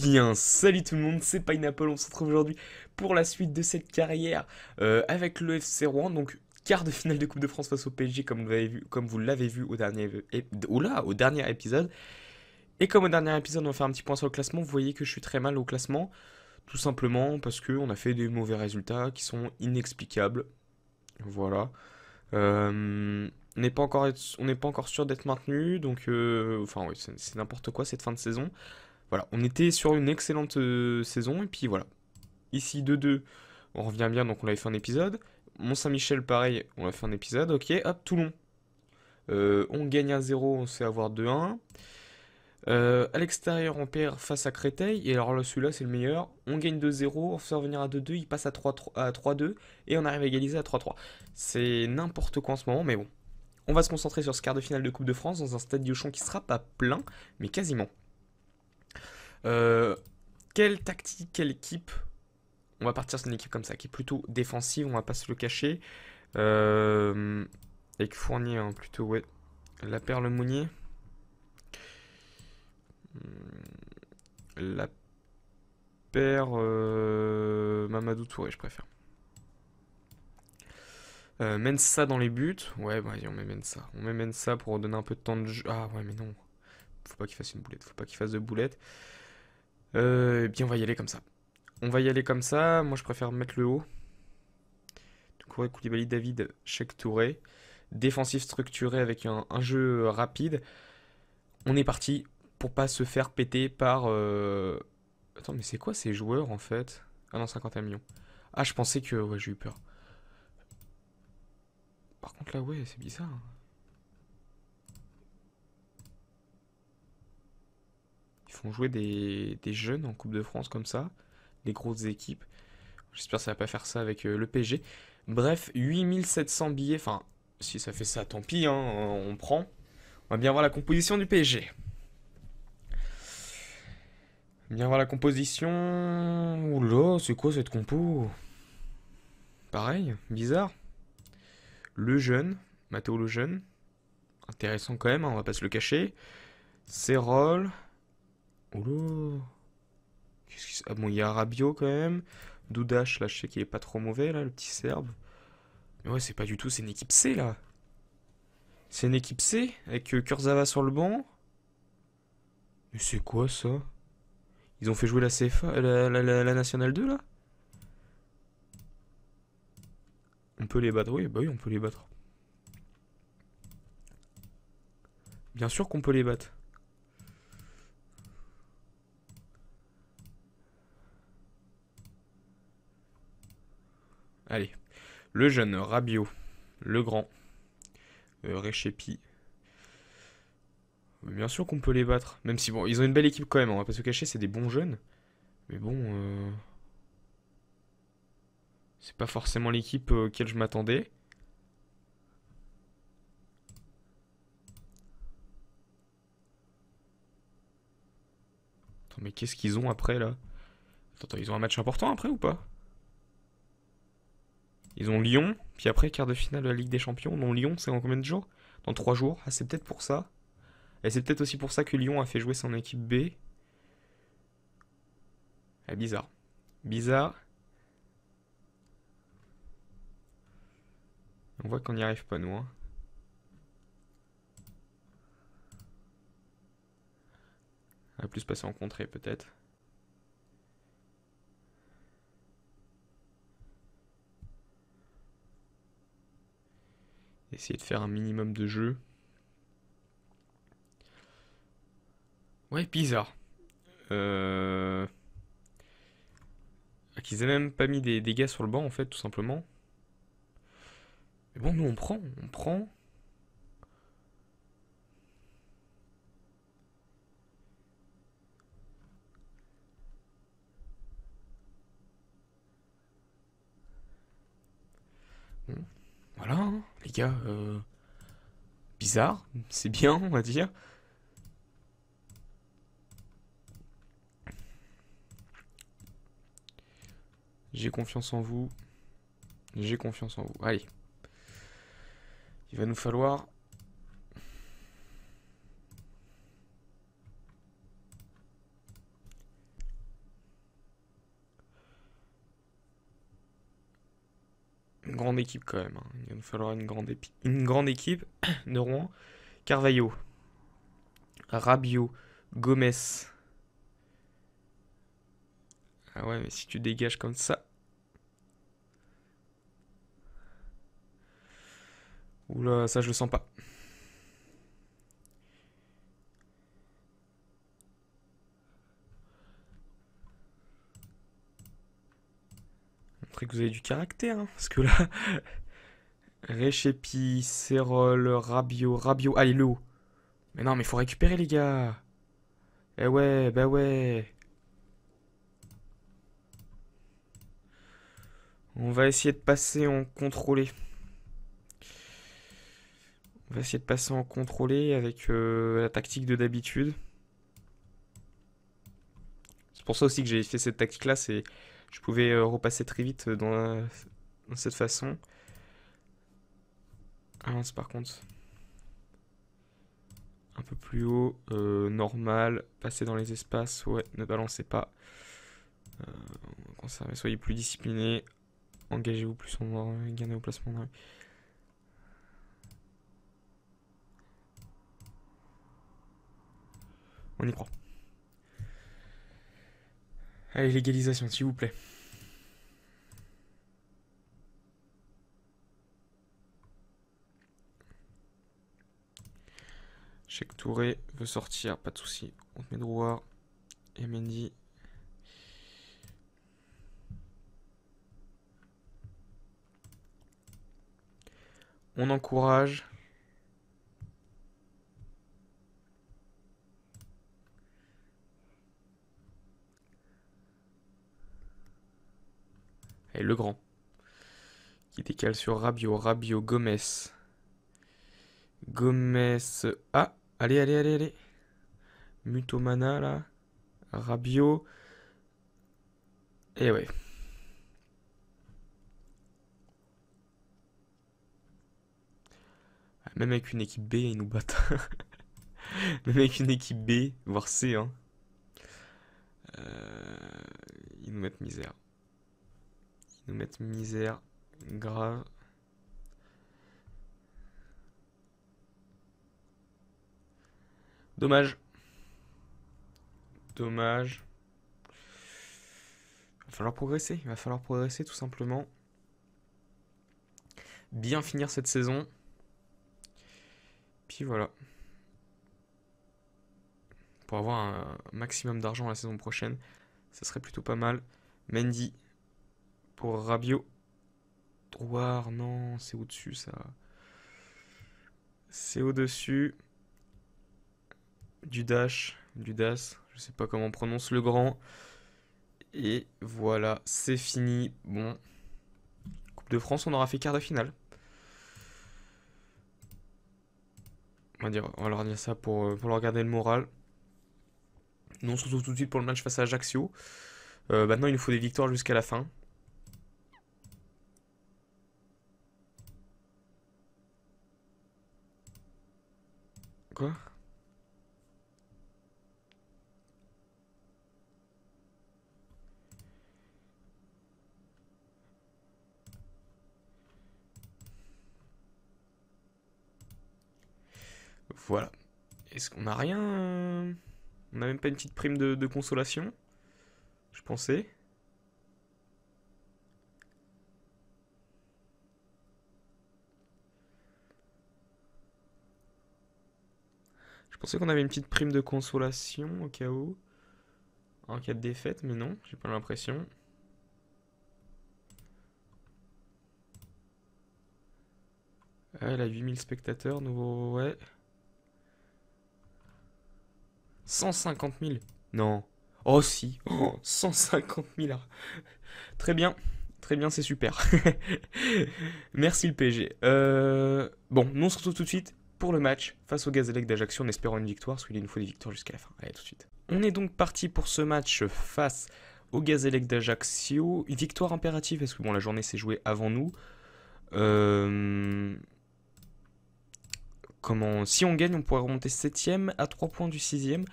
bien, salut tout le monde, c'est Pineapple, on se retrouve aujourd'hui pour la suite de cette carrière euh, avec le FC Rouen, donc quart de finale de Coupe de France face au PSG comme vous l'avez vu, au, dernier, oh au dernier épisode. Et comme au dernier épisode on faire un petit point sur le classement, vous voyez que je suis très mal au classement, tout simplement parce qu'on a fait des mauvais résultats qui sont inexplicables, voilà. Euh, on n'est pas encore, pas encore sûr d'être maintenu, donc euh, enfin c'est n'importe quoi cette fin de saison. Voilà, on était sur une excellente euh, saison, et puis voilà. Ici, 2-2, on revient bien, donc on avait fait un épisode. Mont-Saint-Michel, pareil, on a fait un épisode, ok, hop, Toulon. Euh, on gagne à 0 on se fait avoir 2-1. Euh, à l'extérieur, on perd face à Créteil, et alors là, celui-là, c'est le meilleur. On gagne 2-0, on se fait revenir à 2-2, il passe à 3-2, et on arrive à égaliser à 3-3. C'est n'importe quoi en ce moment, mais bon. On va se concentrer sur ce quart de finale de Coupe de France dans un stade Diochon qui sera pas plein, mais quasiment. Euh, quelle tactique, quelle équipe On va partir sur une équipe comme ça, qui est plutôt défensive, on va pas se le cacher. avec euh, Fournier, hein, plutôt, ouais. La perle Mounier. Hmm. La paire euh, Mamadou Touré, je préfère. Mène ça dans les buts. Ouais, bah, on met ça. On met ça pour donner un peu de temps de jeu. Ah ouais, mais non. Faut pas qu'il fasse une boulette. Faut pas qu'il fasse de boulettes euh, eh bien, on va y aller comme ça. On va y aller comme ça. Moi, je préfère mettre le haut. ouais, Koulibaly, David, Cheikh Touré. Défensif structuré avec un, jeu euh, rapide. On est parti pour pas se faire péter par... Euh... Attends, mais c'est quoi ces joueurs, en fait Ah non, 51 millions. Ah, je pensais que... Ouais, j'ai eu peur. Par contre, là, ouais, c'est bizarre. Hein. Ils font jouer des, jeunes en Coupe de France comme ça, des grosses équipes. J'espère que ça va pas faire ça avec euh, le PSG. Bref, 8700 billets, enfin, si ça fait ça, tant pis, hein, on prend. On va bien voir la composition du PSG. Bien voir la composition. Oula, c'est quoi cette compo Pareil, bizarre. Le jeune, Matteo le jeune. Intéressant quand même, on hein, on va pas se le cacher. rôles. Oulou. quest Ah bon, il y a Arabio quand même. Doudash, là, je sais qu'il est pas trop mauvais, là, le petit Serbe. Mais ouais, c'est pas du tout, c'est une équipe C, là. C'est une équipe C, avec euh, Kurzava sur le banc. Mais c'est quoi, ça Ils ont fait jouer la CFA, euh, la, la, Nationale 2, là On peut les battre, oui, bah oui, on peut les battre. Bien sûr qu'on peut les battre. Allez. Le jeune Rabio, le grand, euh, Rechepi. Bien sûr qu'on peut les battre. Même si, bon, ils ont une belle équipe quand même, on va pas se cacher, c'est des bons jeunes. Mais bon, euh, c'est pas forcément l'équipe euh, auquel je m'attendais. Attends, mais qu'est-ce qu'ils ont après là attends, ils ont un match important après ou pas ils ont Lyon, puis après, quart de finale de la Ligue des Champions. Non, Lyon, c'est en combien de jours Dans 3 jours. Ah, c'est peut-être pour ça. Et c'est peut-être aussi pour ça que Lyon a fait jouer son équipe B. Ah, bizarre. Bizarre. On voit qu'on n'y arrive pas, nous. Hein. On va plus passer en contrée, peut-être. essayer de faire un minimum de jeu. Ouais, bizarre. Euh... Qu'ils aient même pas mis des, dégâts sur le banc, en fait, tout simplement. Mais bon, nous, on prend. On prend. voilà. Hein les gars, euh, bizarre, c'est bien, on va dire. J'ai confiance en vous. J'ai confiance en vous. Allez. Il va nous falloir grande équipe quand même. Hein. Il va nous falloir une grande, une grande équipe de Rouen. Carvalho, Rabio, Gomez. Ah ouais, mais si tu dégages comme ça. Oula, ça je le sens pas. que vous avez du caractère, hein, parce que là, Réchepi, Cérol, Rabio, Rabio, allez Mais non, mais il faut récupérer les gars. Eh ouais, bah ouais. On va essayer de passer en contrôlé. On va essayer de passer en contrôlé avec euh, la tactique de d'habitude. C'est pour ça aussi que j'ai fait cette tactique-là, c'est je pouvais euh, repasser très vite euh, dans, cette façon. Avance, ah par contre. Un peu plus haut, euh, normal, passer dans les espaces, ouais, ne balancez pas. conservez, soyez plus discipliné, engagez-vous plus en gagnez vos placements. On y croit. Allez, légalisation, s'il vous plaît. Cheikh Touré veut sortir, pas de soucis. On te met droit. Et Mendy. On encourage. le grand. qui décale sur Rabio, Rabio, Gomez. Gomez. Ah, allez, allez, allez, allez. Mutomana là. Rabio. Et ouais. Ah, même avec une équipe B, ils nous battent. Même avec une équipe B, voire C, hein. Euh, ils nous mettent misère mettre misère grave. Dommage. Dommage. Il va falloir progresser. Il va falloir progresser tout simplement. Bien finir cette saison. Puis voilà. Pour avoir un maximum d'argent la saison prochaine, ça serait plutôt pas mal. Mendy, pour Rabiot. Drouard, non, c'est au-dessus ça. C'est au-dessus. du du Dudas, je sais pas comment on prononce le grand. Et voilà, c'est fini. Bon. Coupe de France, on aura fait quart de finale. On va, dire, on va leur dire ça pour, euh, pour leur garder le moral. Nous, on se retrouve tout de suite pour le match face à Ajaccio. Euh, maintenant, il nous faut des victoires jusqu'à la fin. Voilà. Est-ce qu'on a rien On n'a même pas une petite prime de consolation Je pensais. pensais qu'on avait une petite prime de consolation au cas où. En cas de défaite, mais non, j'ai pas l'impression. Elle a 8000 spectateurs, nouveau... Ouais. 150 000 Non. Oh si 150 000 Très bien. Très bien, c'est super. Merci le PG. Euh, bon, nous on se retrouve tout de suite pour le match face au Gazélec d'Ajaccio en espérant une victoire, parce qu'il nous faut des victoires jusqu'à la fin. Allez, tout de suite. On est donc parti pour ce match face au Gazélec d'Ajaccio. Victoire impérative, parce que bon, la journée s'est jouée avant nous. Euh, comment... Si on gagne, on pourrait remonter 7ème à 3 points du 6ème. Donc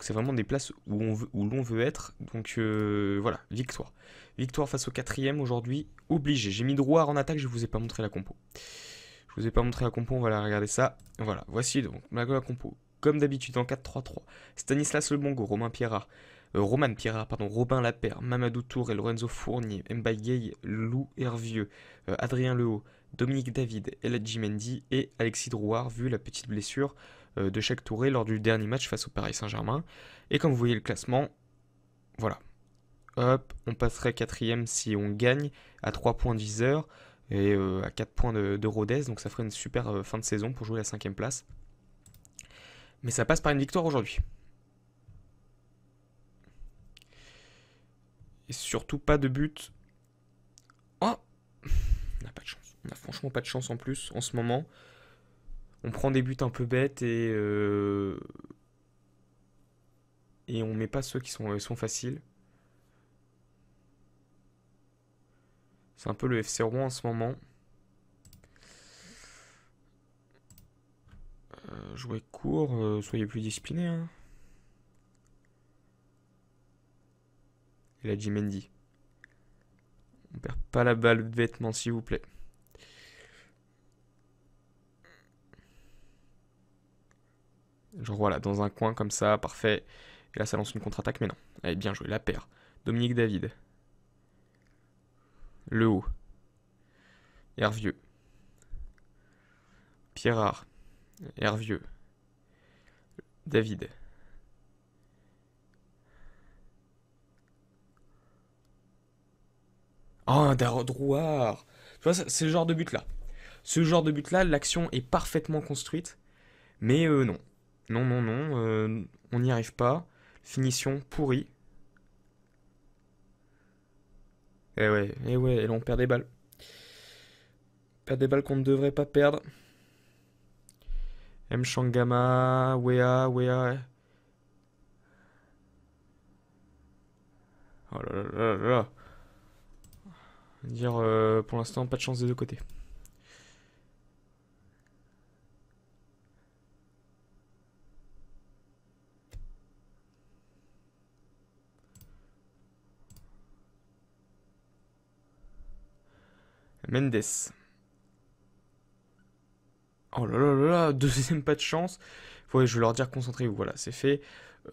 c'est vraiment des places où l'on veut être. Donc euh, voilà, victoire. Victoire face au 4ème aujourd'hui, obligé. J'ai mis droit en attaque, je ne vous ai pas montré la compo. Je vous ai pas montré la compo, on va la regarder ça. Voilà, voici donc la, compo. Comme d'habitude en 4-3-3, Stanislas Bongo, Romain Pierrat, euh, Roman Pierrat, pardon, Robin Lapère, Mamadou Touré, Lorenzo Fournier, Mbaye Lou Hervieux, euh, Adrien Lehaut, Dominique David, Eladji Mendy et Alexis Drouard, vu la petite blessure euh, de chaque Touré lors du dernier match face au Paris Saint-Germain. Et comme vous voyez le classement, voilà. Hop, on passerait quatrième si on gagne à 3 points de viseur et euh, à 4 points de, Rodez, donc ça ferait une super euh, fin de saison pour jouer la cinquième place. Mais ça passe par une victoire aujourd'hui. Et surtout pas de but. Oh On n'a pas de chance. On n'a franchement pas de chance en plus en ce moment. On prend des buts un peu bêtes et... Euh, et on met pas ceux qui sont, sont faciles. C'est un peu le FC Rouen en ce moment. Euh, jouez court, euh, soyez plus disciplinés. Hein. Et la Jimendi. On perd pas la balle de vêtements s'il vous plaît. Genre voilà, dans un coin comme ça, parfait. Et là, ça lance une contre-attaque, mais non. Allez, bien joué, la paire. Dominique David. Le Haut, Hervieux, Pierrard, Hervieux, David. Oh, ah, Darodrouard Tu vois, c'est le genre de but-là. Ce genre de but-là, l'action est parfaitement construite, mais euh, non. Non, non, non, euh, on n'y arrive pas. Finition pourrie. Eh ouais, eh ouais, et là on perd des balles. On perd des balles qu'on ne devrait pas perdre. M. Shangama, Wea, Wea. Oh là là là là. Dire euh, pour l'instant pas de chance des deux côtés. Mendes. Oh là là là là, deuxième pas de chance. je vais leur dire concentrez-vous, voilà, c'est fait.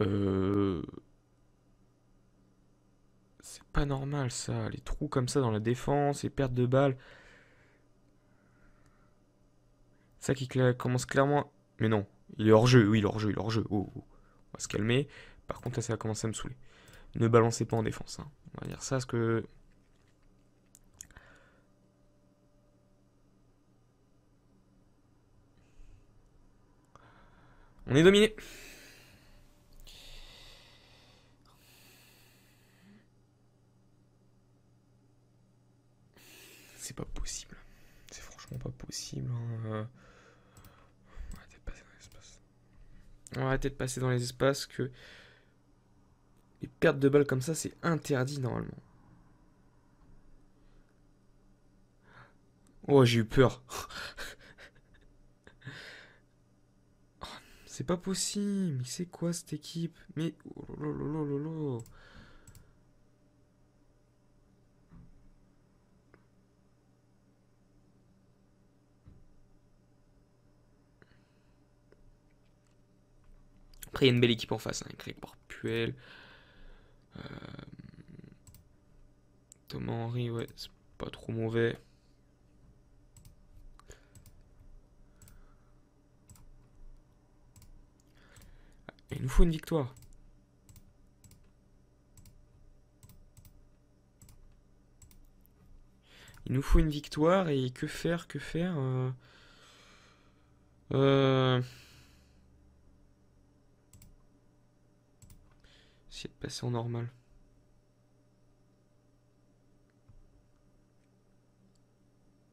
Euh, c'est pas normal ça, les trous comme ça dans la défense, les pertes de balles. Ça qui commence clairement... Mais non, il est hors-jeu, oui, il est hors-jeu, il est hors-jeu. Oh, oh, On va se calmer. Par contre, là, ça va commencer à me saouler. Ne balancez pas en défense. Hein. On va dire ça, parce que On est dominé. C'est pas possible. C'est franchement pas possible. Hein. On va arrêter de passer dans les espaces. On va arrêter de passer dans les espaces que... Les pertes de balles comme ça, c'est interdit normalement. Oh, j'ai eu peur. C'est pas possible. mais C'est quoi cette équipe Mais... Oh, Après, il y a une belle équipe en face. Hein. Greg Euh... Thomas Henry, ouais, c'est pas trop mauvais. Il nous faut une victoire. Il nous faut une victoire et que faire, que faire euh, euh. Essayer de passer en normal.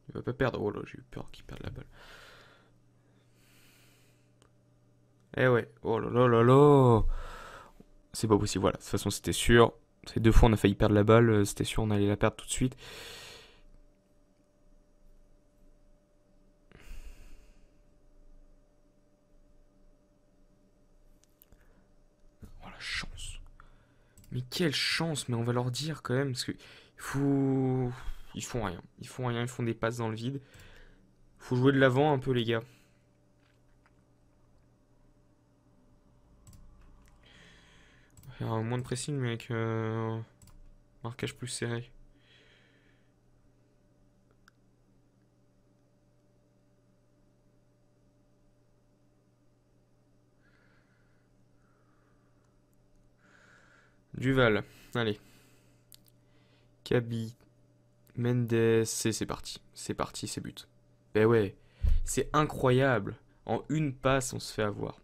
Il va pas perdre. Oh là, j'ai eu peur qu'il perde la balle. Eh ouais, oh là là là là C'est pas possible, voilà. De toute façon, c'était sûr. Ces deux fois, on a failli perdre la balle. Euh, c'était sûr, on allait la perdre tout de suite. Oh la chance. Mais quelle chance, mais on va leur dire quand même, parce que faut... Ils font rien. Ils font rien, ils font des passes dans le vide. Faut jouer de l'avant un peu, les gars. Il moins de pressing, mais avec un euh, marquage plus serré. Duval, allez. Kaby, Mendes, c'est parti. C'est parti, c'est but. Ben ouais, c'est incroyable. En une passe, on se fait avoir.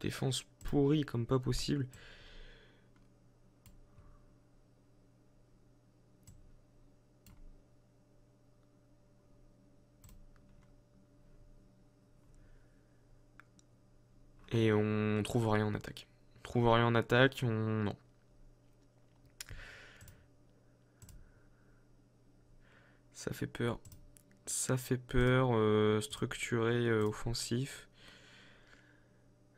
Défense pourrie comme pas possible. Et on trouve rien en attaque. On trouve rien en attaque, on... Non. Ça fait peur. Ça fait peur, euh, structuré, euh, offensif.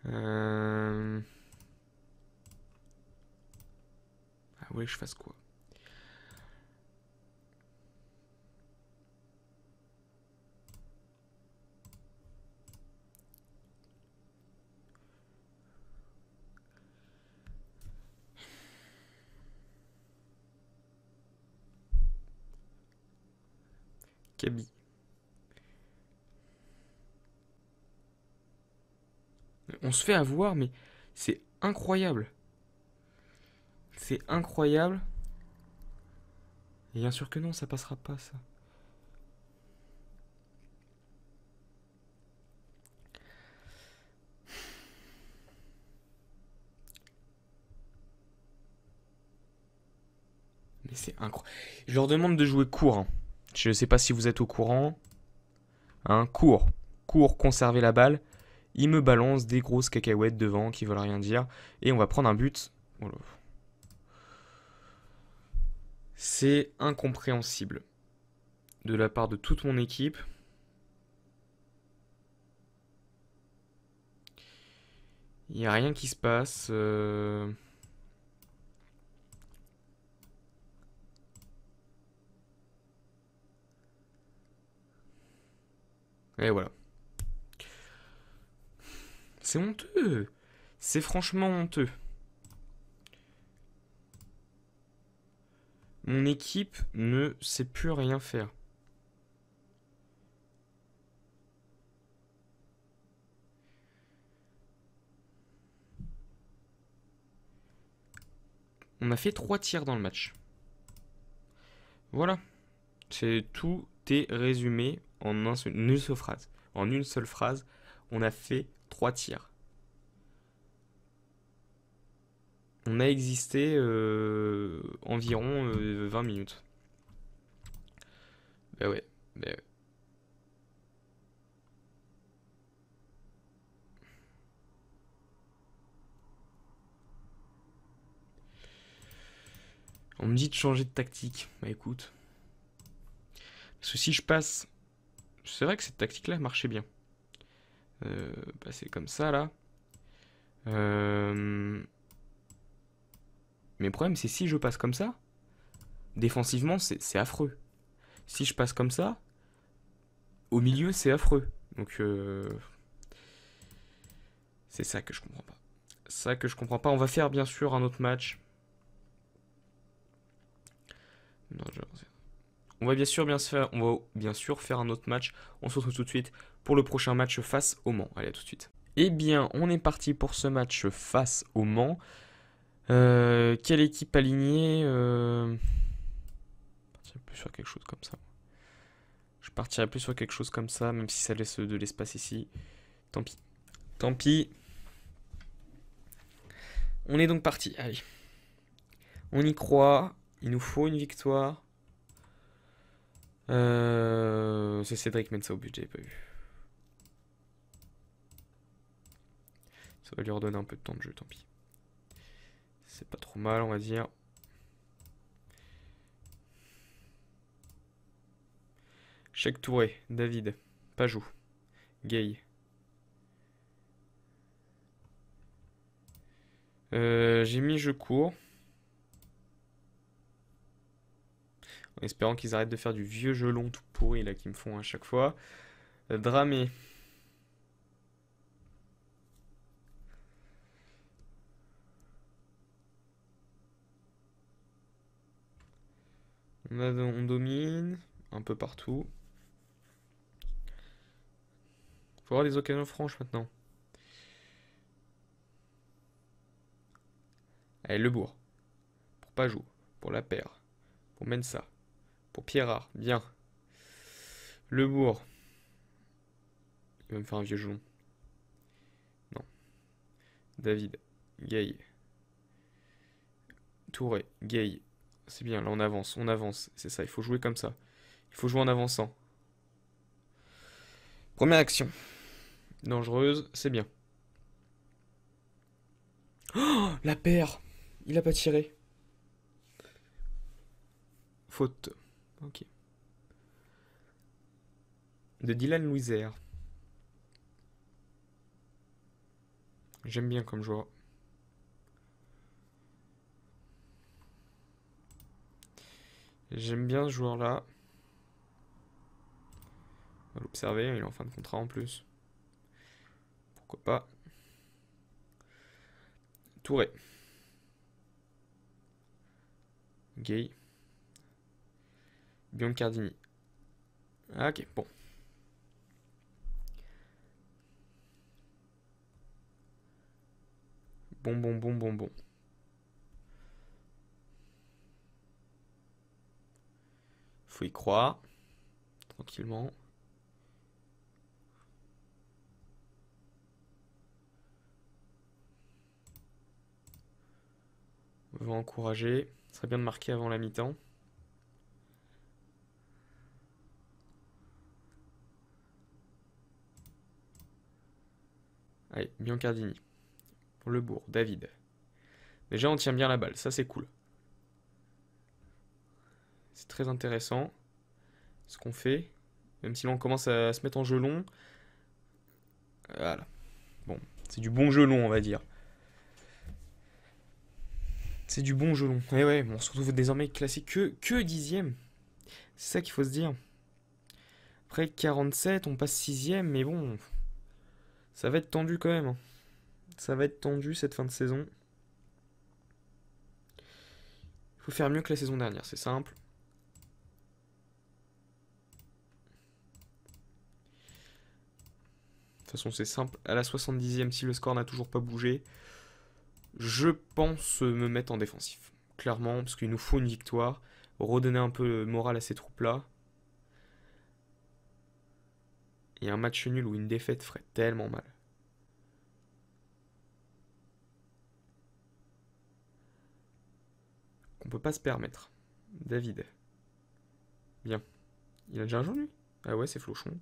Euh... Ah ouais, je fasse quoi Kaby. On se fait avoir, mais c'est incroyable. C'est incroyable. Et bien sûr que non, ça passera pas, ça. Mais c'est incroyable. Je leur demande de jouer court. Hein. Je ne sais pas si vous êtes au courant. Un hein, court. Court, conserver la balle. Il me balance des grosses cacahuètes devant qui veulent rien dire. Et on va prendre un but. Oh C'est incompréhensible de la part de toute mon équipe. Il n'y a rien qui se passe. Euh. Et voilà. C'est honteux. C'est franchement honteux. Mon équipe ne sait plus rien faire. On a fait trois tirs dans le match. Voilà. C'est tout est résumé en une seule phrase. En une seule phrase, on a fait trois tirs. On a existé euh, environ 20 euh, minutes. Ben ouais, ben ouais. On me dit de changer de tactique. Bah écoute. Parce que si je passe... C'est vrai que cette tactique-là marchait bien passer euh, bah, comme ça là. Euh, mais problème c'est si je passe comme ça, défensivement c'est affreux. Si je passe comme ça, au milieu c'est affreux. Donc euh, c'est ça que je comprends pas. Ça que je comprends pas. On va faire bien sûr un autre match. On va bien sûr bien se faire, on va bien sûr faire un autre match. On se retrouve tout de suite pour le prochain match face au Mans. Allez, à tout de suite. Eh bien, on est parti pour ce match face au Mans. Euh, quelle équipe alignée euh, Je Je partirai plus sur quelque chose comme ça. Je partirai plus sur quelque chose comme ça, même si ça laisse de l'espace ici. Tant pis. Tant pis. On est donc parti. Allez. On y croit. Il nous faut une victoire. Euh, c'est Cédric Mensa au but, j'ai pas vu. Ça va lui redonner un peu de temps de jeu, tant pis. C'est pas trop mal, on va dire. check Touré, David, Pajou, Gay. Euh, j'ai mis je cours. En espérant qu'ils arrêtent de faire du vieux jeu long tout pourri là qu'ils me font à chaque fois. Euh, Dramé, On, domine un peu partout. Faut les des occasions franches maintenant. Allez, le bourg. Pour Pajou. Pour la paire. Pour Mensa. Pour Pierrard. Bien. Le bourg. Il va me faire un vieux jonc. Non. David. Gay. Touré. Gay. C'est bien, là on avance, on avance. C'est ça, il faut jouer comme ça. Il faut jouer en avançant. Première action. Dangereuse, c'est bien. Oh, la paire Il a pas tiré. Faute. Ok. De Dylan Louisère. J'aime bien comme joueur. J'aime bien ce joueur-là. On va l'observer, il est en fin de contrat en plus. Pourquoi pas. Touré. Gay. Biancardini. Ah, ok, bon. Bon, bon, bon, bon, bon. Faut y croire. Tranquillement. On va encourager. Ce serait bien de marquer avant la mi-temps. Allez, Biancardini. Pour le bourg, David. Déjà, on tient bien la balle, ça c'est cool. C'est très intéressant ce qu'on fait. Même si là on commence à se mettre en gelon. Voilà. Bon, c'est du bon gelon on va dire. C'est du bon gelon. long. Eh Et ouais, on se retrouve désormais classé que, que dixième. C'est ça qu'il faut se dire. Après 47, on passe sixième, mais bon, ça va être tendu quand même. Hein. Ça va être tendu cette fin de saison. Il faut faire mieux que la saison dernière, c'est simple. De toute façon, c'est simple. À la 70e, si le score n'a toujours pas bougé, je pense me mettre en défensif. Clairement, parce qu'il nous faut une victoire. Redonner un peu le moral à ces troupes-là. Et un match nul ou une défaite ferait tellement mal. Qu'on peut pas se permettre. David. Bien. Il a déjà un jaune, lui Ah ouais, c'est Flochon.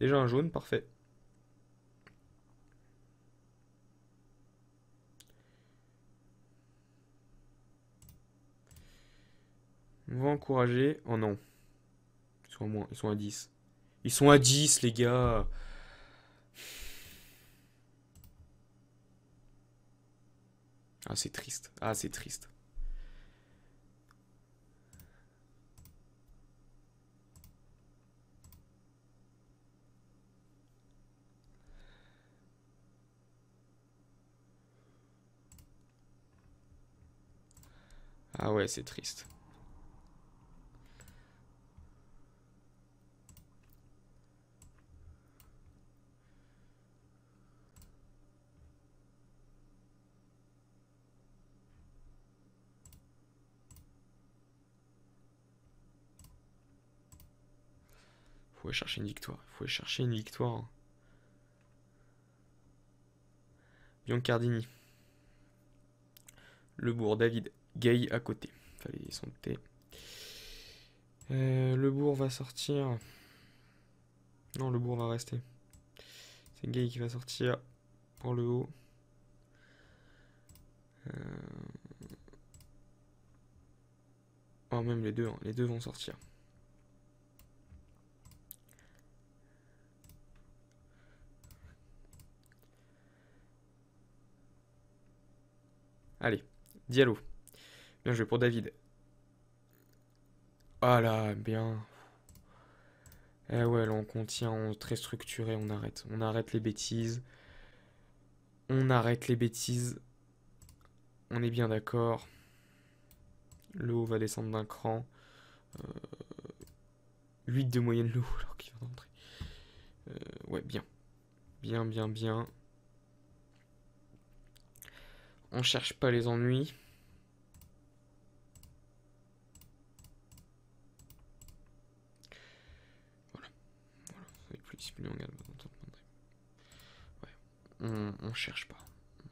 Déjà un jaune, parfait. On va encourager. Oh non. Ils sont à moins. Ils sont à 10. Ils sont à 10, les gars. Ah, c'est triste. Ah, c'est triste. Ah ouais, c'est triste. faut chercher une victoire. il faut aller chercher une victoire. Biancardini. Le Bourg, David Gay à côté. Fallait y sonter. Euh, le Bourg va sortir. Non, le Bourg va rester. C'est Gay qui va sortir pour le haut. Euh... Oh, même les deux, hein. les deux vont sortir. Allez, Diallo. Bien joué pour David. Ah là, bien. Eh ouais, on contient, on est très structuré, on arrête. On arrête les bêtises. On arrête les bêtises. On est bien d'accord. L'eau va descendre d'un cran. 8 euh, de moyenne l'eau. alors qu'il vient d'entrer. Euh, ouais, bien. Bien, bien, bien. On cherche pas les ennuis. Voilà. Voilà, On, on cherche pas.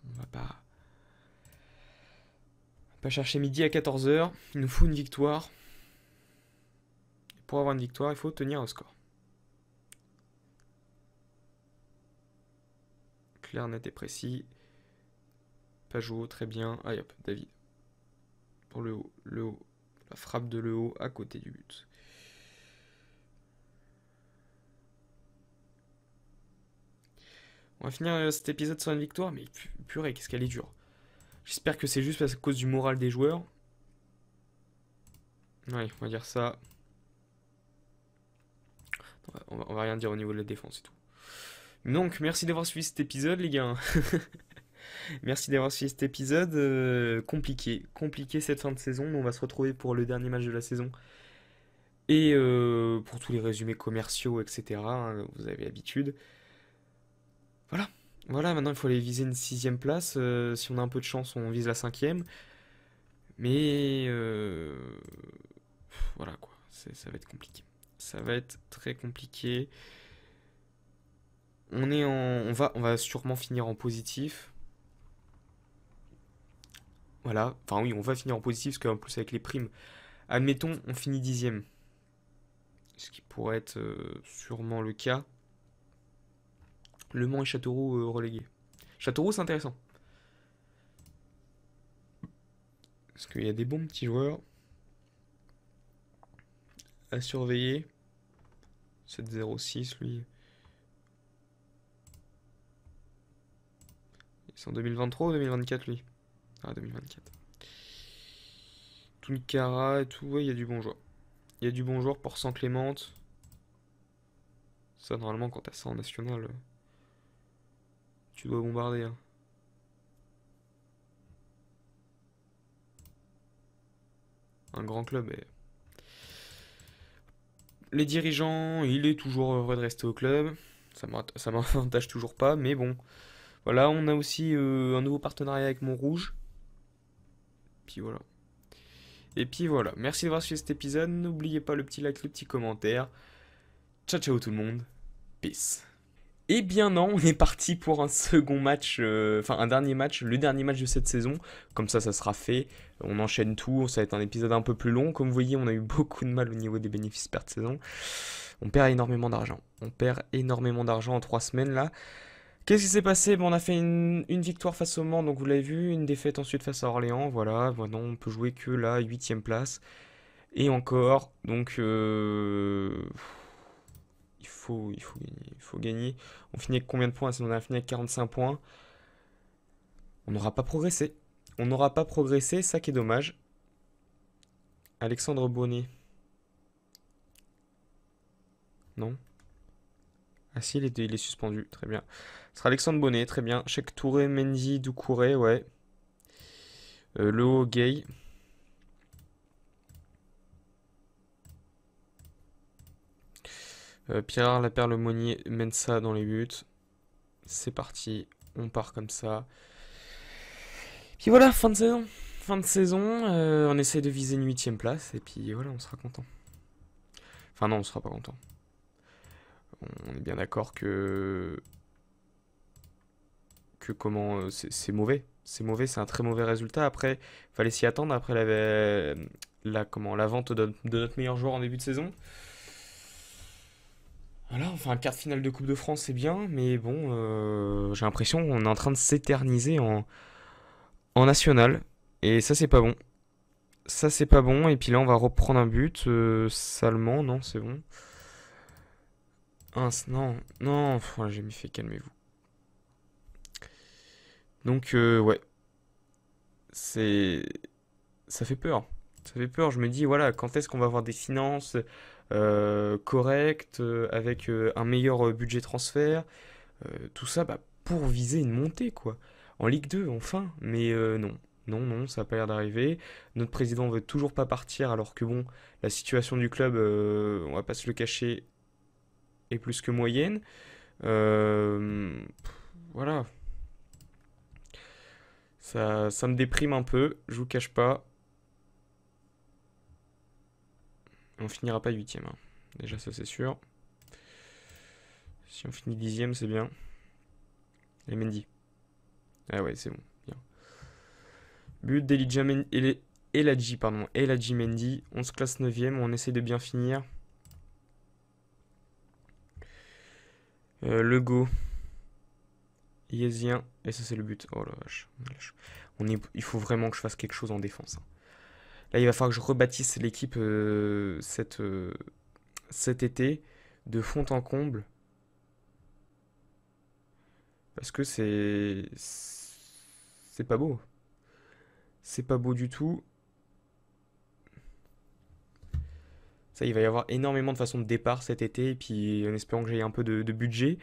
On va pas... va pas chercher midi à 14h. Il nous faut une victoire. pour avoir une victoire, il faut tenir au score. clair, net et précis. Pajot, très bien. Aïe, ah, hop, David. Pour le haut, le haut. La frappe de le haut à côté du but. On va finir euh, cet épisode sur une victoire, mais purée, qu'est-ce qu'elle est dure. J'espère que c'est juste à cause du moral des joueurs. Ouais, on va dire ça. on va rien dire au niveau de la défense et tout. Donc, merci d'avoir suivi cet épisode, les gars. Merci d'avoir suivi cet épisode. Euh, compliqué, compliqué cette fin de saison. On va se retrouver pour le dernier match de la saison. Et euh, pour tous les résumés commerciaux, etc. Hein, vous avez l'habitude. Voilà. Voilà, maintenant il faut aller viser une sixième place. Euh, si on a un peu de chance, on vise la cinquième. Mais voilà quoi. Ça va être compliqué. Ça va être très compliqué on est on va, on va sûrement finir en positif. Voilà. Enfin oui, on va finir en positif, parce qu'en plus avec les primes, admettons, on finit dixième. Ce qui pourrait être euh, sûrement le cas. Le Mans et Châteauroux euh, relégués. Châteauroux, c'est intéressant. Parce qu'il y a des bons petits joueurs à surveiller. 7-0-6, lui. C'est en 2023 ou 2024, lui tout 2024. Toulkara et tout, il y a du bon joueur. Il y a du bon joueur pour saint Clément. Ça, normalement, quand t'as ça en national, euh, tu dois bombarder. Hein. Un grand club. Et... Les dirigeants, il est toujours heureux de rester au club. Ça m'avantage toujours pas, mais bon. Voilà, on a aussi euh, un nouveau partenariat avec Montrouge. Puis voilà. Et puis voilà. Merci d'avoir suivi cet épisode. N'oubliez pas le petit like, le petit commentaire. Ciao, ciao tout le monde. Peace. Et bien non, on est parti pour un second match, euh, enfin un dernier match, le dernier match de cette saison. Comme ça, ça sera fait. On enchaîne tout. Ça va être un épisode un peu plus long. Comme vous voyez, on a eu beaucoup de mal au niveau des bénéfices de saison. On perd énormément d'argent. On perd énormément d'argent en trois semaines là. Qu'est-ce qui s'est passé On a fait une, victoire face au Mans, donc vous l'avez vu, une défaite ensuite face à Orléans, voilà, voilà on peut jouer que la 8 place. Et encore, donc euh, il, faut, il, faut gagner, il faut gagner. On finit avec combien de points On a fini avec 45 points. On n'aura pas progressé. On n'aura pas progressé, ça qui est dommage. Alexandre Bonnet. Non Ah si, il est suspendu, très bien. Ce sera Alexandre Bonnet, très bien. Cheikh Touré, Mendy, Doucouré, ouais. Euh, le Gay. Euh, Pierre, la perle, mène Mensa dans les buts. C'est parti, on part comme ça. Puis voilà, fin de saison. Fin de saison, euh, on essaie de viser une huitième place et puis voilà, on sera content. Enfin non, on sera pas content. On est bien d'accord que comment euh, c'est mauvais. C'est mauvais, c'est un très mauvais résultat. Après, fallait s'y attendre. Après la, comment, la vente de, notre meilleur joueur en début de saison. Voilà, enfin, quart de finale de Coupe de France, c'est bien, mais bon, euh, j'ai l'impression qu'on est en train de s'éterniser en, en national. Et ça, c'est pas bon. Ça, c'est pas bon. Et puis là, on va reprendre un but. Euh, salement, non, c'est bon. Ah, non, non, j'ai mis fait calmez-vous. Donc, euh, ouais. C'est. Ça fait peur. Ça fait peur. Je me dis, voilà, quand est-ce qu'on va avoir des finances euh, correctes, euh, avec un meilleur budget transfert Tout ça bah, pour viser une montée, quoi. En Ligue 2, enfin. Mais non. Non, non, ça n'a pas l'air d'arriver. Notre président veut toujours pas partir, alors que bon, la situation du club, on va pas se le cacher, est plus que moyenne. voilà. Ça, ça me déprime un peu, je vous cache pas. On finira pas huitième, ème hein. déjà ça c'est sûr. Si on finit dixième, c'est bien. les Mendy. Ah ouais, c'est bon, bien. But d'Elijah Mendy, pardon, Eladji Mendy. On se classe neuvième, on essaie de bien finir. Euh, le go. Yézien. Et ça, c'est le but. Oh la vache. On Il faut vraiment que je fasse quelque chose en défense. Hein. Là, il va falloir que je rebâtisse l'équipe euh, euh, cet, été de fond en comble. Parce que c'est. C'est pas beau. C'est pas beau du tout. Ça, il va y avoir énormément de façons de départ cet été. Et puis, en espérant que j'ai un peu de budget.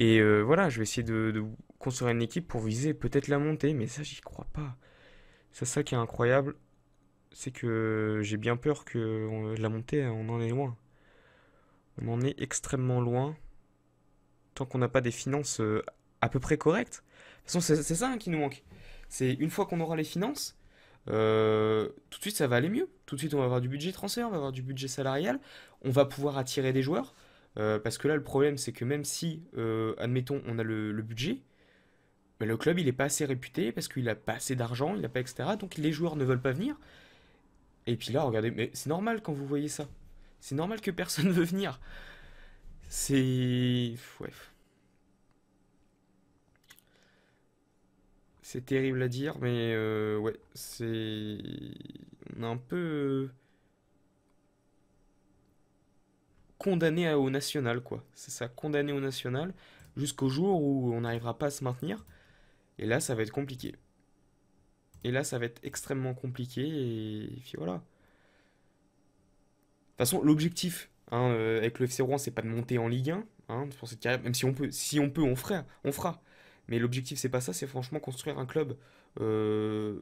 Et euh, voilà, je vais essayer de, construire une équipe pour viser peut-être la montée, mais ça, j'y crois pas. C'est ça qui est incroyable, c'est que j'ai bien peur que la montée, hein, on en est loin. On en est extrêmement loin, tant qu'on n'a pas des finances euh, à peu près correctes. De toute façon, c'est ça hein, qui nous manque. C'est une fois qu'on aura les finances, euh, tout de suite ça va aller mieux. Tout de suite on va avoir du budget transfert, on va avoir du budget salarial, on va pouvoir attirer des joueurs. Euh, parce que là, le problème, c'est que même si, euh, admettons, on a le, budget, bah, le club, il n'est pas assez réputé parce qu'il n'a pas assez d'argent, il n'a pas, etc. Donc les joueurs ne veulent pas venir. Et puis là, regardez, mais c'est normal quand vous voyez ça. C'est normal que personne ne veut venir. C'est. Ouais. C'est terrible à dire, mais euh, ouais, c'est. On a un peu. condamné au national, quoi. C'est ça, condamné au national, jusqu'au jour où on n'arrivera pas à se maintenir. Et là, ça va être compliqué. Et là, ça va être extrêmement compliqué, et, puis voilà. De toute façon, l'objectif hein, euh, avec le FC Rouen, c'est pas de monter en Ligue 1, hein, même si on peut, si on peut, on fera, on fera. Mais l'objectif, c'est pas ça, c'est franchement construire un club... Euh,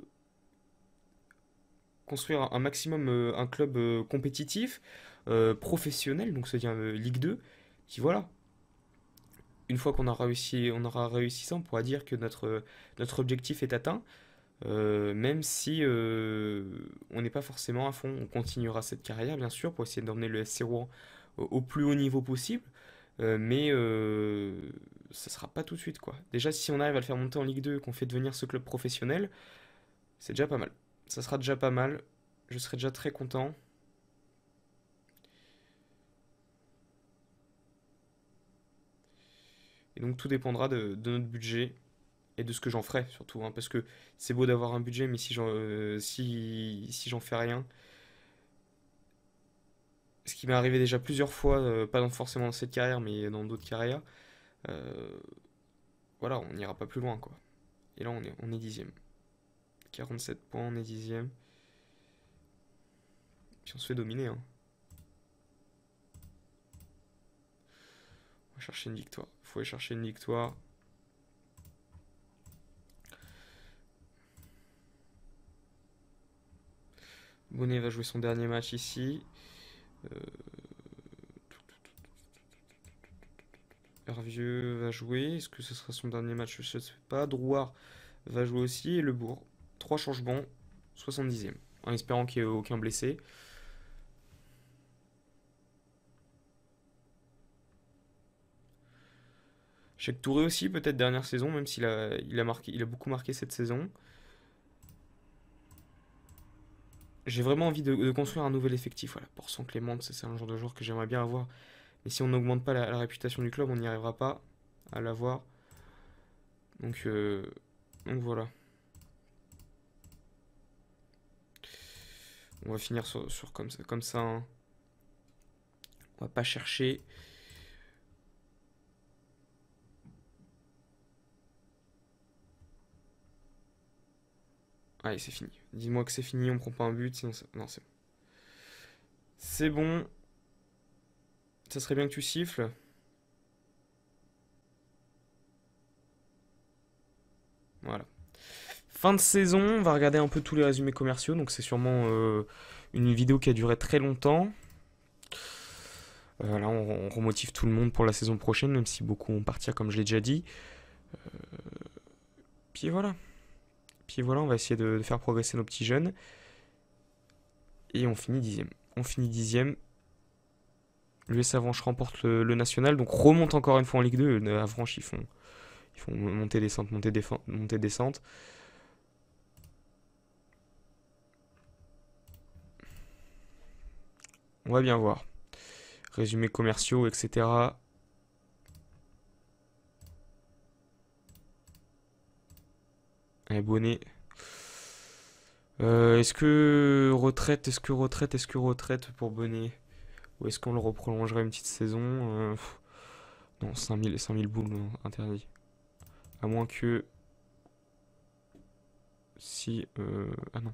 construire un maximum euh, un club compétitif, euh, professionnel, donc c'est-à-dire euh, Ligue 2, qui voilà. Une fois qu'on aura réussi, on aura réussi ça, on pourra dire que notre, euh, notre objectif est atteint, même si on n'est pas forcément à fond. On continuera cette carrière, bien sûr, pour essayer d'emmener le SC Rouen au plus haut niveau possible. mais ça sera pas tout de suite quoi. Déjà si on arrive à le faire monter en Ligue 2 et qu'on fait devenir ce club professionnel, c'est déjà pas mal. Ça sera déjà pas mal. Je serai déjà très content. Et donc tout dépendra de, notre budget et de ce que j'en ferai surtout. Hein, parce que c'est beau d'avoir un budget, mais si j'en euh, si, j'en fais rien, ce qui m'est arrivé déjà plusieurs fois, euh, pas forcément dans cette carrière, mais dans d'autres carrières, euh, voilà, on n'ira pas plus loin quoi. Et là on est, on est dixième. 47 points, on est dixième. Puis on se fait dominer. Hein. chercher une victoire. faut aller chercher une victoire. Bonnet va jouer son dernier match ici. Euh, Hervieux va jouer. Est-ce que ce sera son dernier match Je ne sais pas. Drouard va jouer aussi. Et Le Bourg. Trois changements. 70e. En espérant qu'il n'y ait aucun blessé. Jacques Touré aussi, peut-être dernière saison, même s'il a, il a, marqué, il a beaucoup marqué cette saison. J'ai vraiment envie de, construire un nouvel effectif. Voilà, pour San Clément, c'est un genre de joueur que j'aimerais bien avoir. Mais si on n'augmente pas la, réputation du club, on n'y arrivera pas à l'avoir. Donc, euh, donc voilà. On va finir sur, comme ça. Comme ça hein. On va pas chercher. Allez, c'est fini. Dis-moi que c'est fini, on prend pas un but, sinon... c'est bon. C'est bon. Ça serait bien que tu siffles. Voilà. Fin de saison, on va regarder un peu tous les résumés commerciaux, donc c'est sûrement euh, une vidéo qui a duré très longtemps. Voilà, euh, on, remotive tout le monde pour la saison prochaine, même si beaucoup vont partir, comme je l'ai déjà dit. Euh, puis voilà. Puis voilà, on va essayer de, faire progresser nos petits jeunes. Et on finit dixième. On finit dixième. L'US Avranche remporte le, national, donc remonte encore une fois en Ligue 2. Avranche, ils font, ils font monter, descente, monter, défend, monter, descente. On va bien voir. Résumés commerciaux, etc. bonnet. Euh, est-ce que retraite, est-ce que retraite, est-ce que retraite pour Bonnet Ou est-ce qu'on le reprolongerait une petite saison euh, Non, 5000, 5000 boules, interdit. À moins que... Si... Euh, ah non.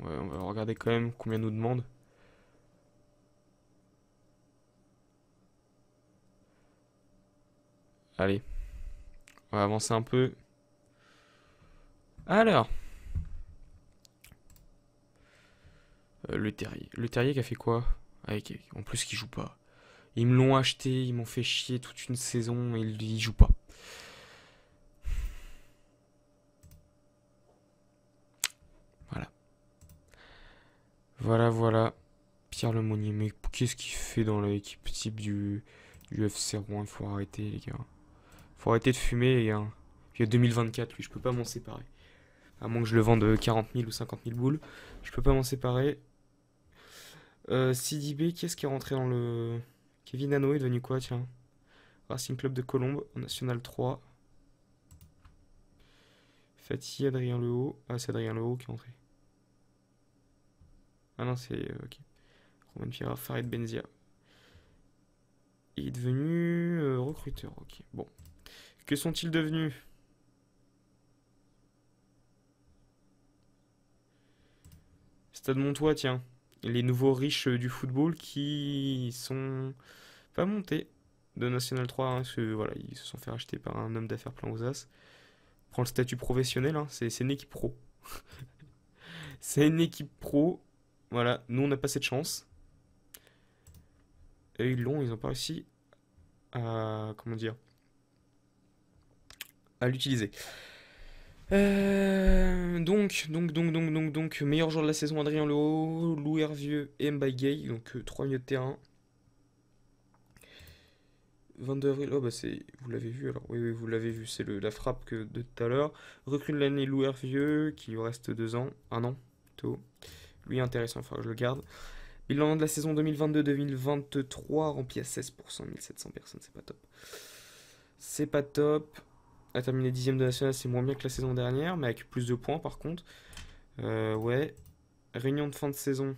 on va regarder quand même combien nous demande. Allez. On va avancer un peu. Alors. Euh, le terrier. Le terrier qui a fait quoi Avec En plus, qui joue pas. Ils me l'ont acheté, ils m'ont fait chier toute une saison et il, ne joue pas. Voilà. Voilà, voilà. Pierre Lemonnier. Mais qu'est-ce qu'il fait dans l'équipe type du, du FC Il faut arrêter, les gars. Faut arrêter de fumer et hein. il y a 2024, lui, je peux pas m'en séparer. À moins que je le vende 40 euh, 000 ou 50 000 boules, je peux pas m'en séparer. Euh, CDB, qui ce qui est rentré dans le. Kevin Hano est devenu quoi, tiens Racing Club de Colombe, National 3. Fatih, Adrien Lehaut. Ah, c'est Adrien Haut qui est rentré. Ah non, c'est. Euh, ok. Roman Pira, Farid Benzia. Il est devenu euh, recruteur, ok. Bon, que sont-ils devenus Stade Montois, tiens. Les nouveaux riches euh, du football qui sont pas montés de National 3. Hein, voilà, ils se sont fait racheter par un homme d'affaires plein aux as. Prend le statut professionnel, hein, c'est une équipe pro. c'est une équipe pro. Voilà, nous on n'a pas cette chance. Et ils l'ont, ils n'ont pas réussi à. Comment dire à l'utiliser. Euh, donc, donc, donc, donc, donc, donc, meilleur joueur de la saison, Adrien Le Lou Hervieux et Mbaye Gay, donc euh, trois 3 milieux de terrain. 22 avril, oh bah c'est, vous l'avez vu alors, oui, oui vous l'avez vu, c'est la frappe que de tout à l'heure. Recrue de l'année, Lou Hervieux, qui lui reste deux ans, un an, tôt. Lui intéressant, enfin je le garde. Bilan de la saison 2022-2023, rempli à 16%, 1700 personnes, c'est pas top. C'est pas top a terminé dixième de national, c'est moins bien que la saison dernière, mais avec plus de points par contre. Euh, ouais. Réunion de fin de saison.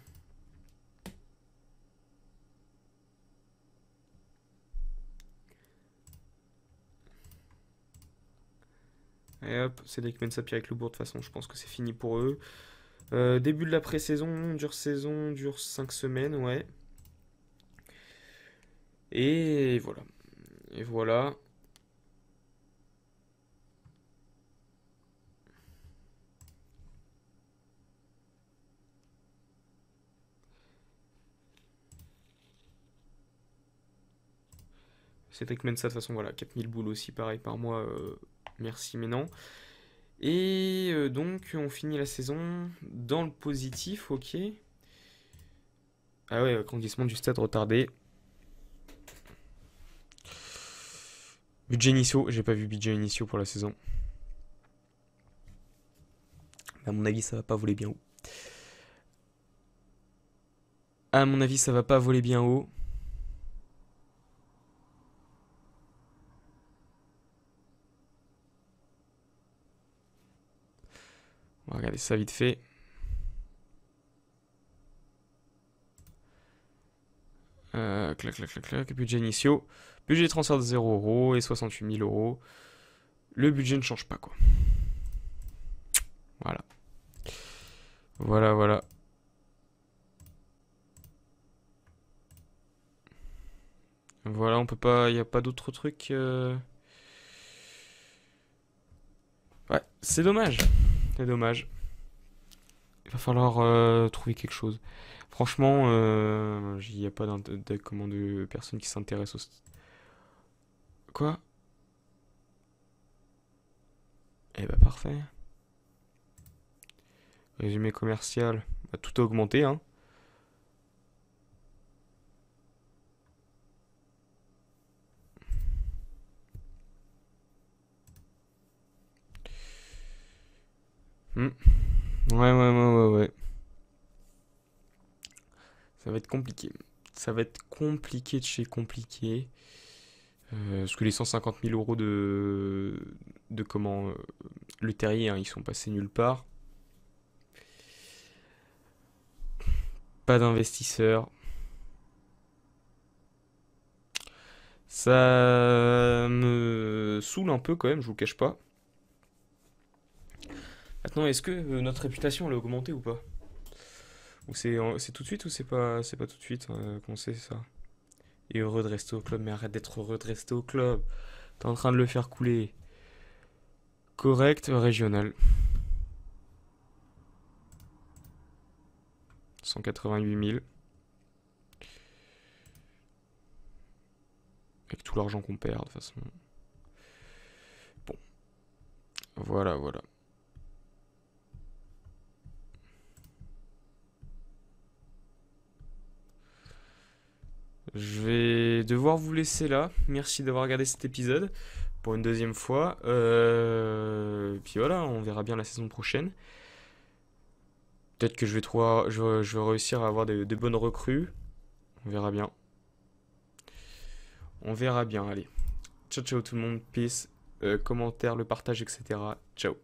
Et hop, c'est sa Sapir avec le bourg de toute façon, je pense que c'est fini pour eux. Euh, début de la pré-saison, dure saison, dure 5 semaines, ouais. Et voilà. Et voilà. Cédric Mensa, de toute façon, voilà, 4000 boules aussi, pareil, par mois, euh, merci, mais non. Et euh, donc, on finit la saison dans le positif, ok. Ah ouais, grandissement du stade retardé. Budget initio, j'ai pas vu budget initio pour la saison. à mon avis, ça va pas voler bien haut. À mon avis, ça va pas voler bien haut. On va regarder ça vite fait. Euh, clac, clac, clac, clac. Budget initiaux. Budget transfert de 0 et 68 000 euros. Le budget ne change pas, quoi. Voilà. Voilà, voilà. Voilà, on peut pas... Il n'y a pas d'autres truc. Euh. Ouais, c'est dommage dommage. Il va falloir euh, trouver quelque chose. Franchement, euh, il n'y a pas de, de personnes qui s'intéressent au... Quoi Eh bah parfait. Résumé commercial. Bah, tout a augmenté, hein. Ouais, ouais, ouais, ouais, ouais. Ça va être compliqué. Ça va être compliqué de chez compliqué. Euh, parce que les 150 000 euros de, de comment euh, le terrier, hein, ils sont passés nulle part. Pas d'investisseurs. Ça me saoule un peu quand même, je vous cache pas. Maintenant, est-ce que euh, notre réputation a augmenté ou pas Ou c'est tout de suite ou c'est pas, pas tout de suite euh, qu'on sait ça Et heureux de rester au club, mais arrête d'être heureux de rester au club. T'es en train de le faire couler. Correct, régional. 188 000. Avec tout l'argent qu'on perd, de toute façon. Bon. Voilà, voilà. Je vais devoir vous laisser là. Merci d'avoir regardé cet épisode pour une deuxième fois. Euh... Puis voilà, on verra bien la saison prochaine. Peut-être que je vais, trouver, je, vais réussir à avoir des, bonnes recrues. On verra bien. On verra bien, allez. Ciao, ciao tout le monde. Peace. Euh, Commentaire, le partage, etc. Ciao.